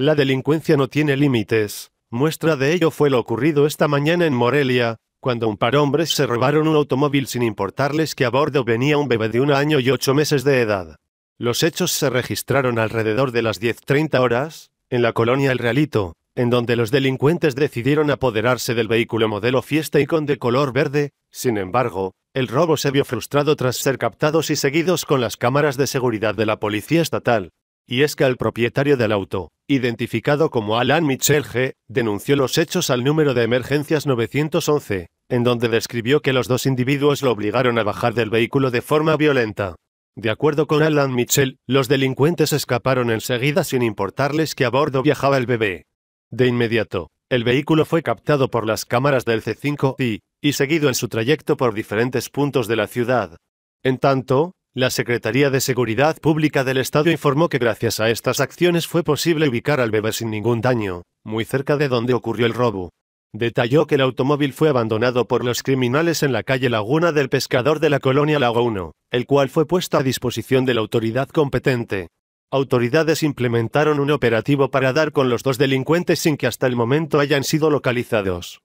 La delincuencia no tiene límites. Muestra de ello fue lo ocurrido esta mañana en Morelia, cuando un par hombres se robaron un automóvil sin importarles que a bordo venía un bebé de un año y ocho meses de edad. Los hechos se registraron alrededor de las 10.30 horas, en la colonia El Realito, en donde los delincuentes decidieron apoderarse del vehículo modelo Fiesta y con de color verde, sin embargo, el robo se vio frustrado tras ser captados y seguidos con las cámaras de seguridad de la policía estatal. Y es que al propietario del auto, identificado como Alan Mitchell G., denunció los hechos al número de emergencias 911, en donde describió que los dos individuos lo obligaron a bajar del vehículo de forma violenta. De acuerdo con Alan Mitchell, los delincuentes escaparon enseguida sin importarles que a bordo viajaba el bebé. De inmediato, el vehículo fue captado por las cámaras del C5I y seguido en su trayecto por diferentes puntos de la ciudad. En tanto, la Secretaría de Seguridad Pública del Estado informó que gracias a estas acciones fue posible ubicar al bebé sin ningún daño, muy cerca de donde ocurrió el robo. Detalló que el automóvil fue abandonado por los criminales en la calle Laguna del Pescador de la colonia Lago 1, el cual fue puesto a disposición de la autoridad competente. Autoridades implementaron un operativo para dar con los dos delincuentes sin que hasta el momento hayan sido localizados.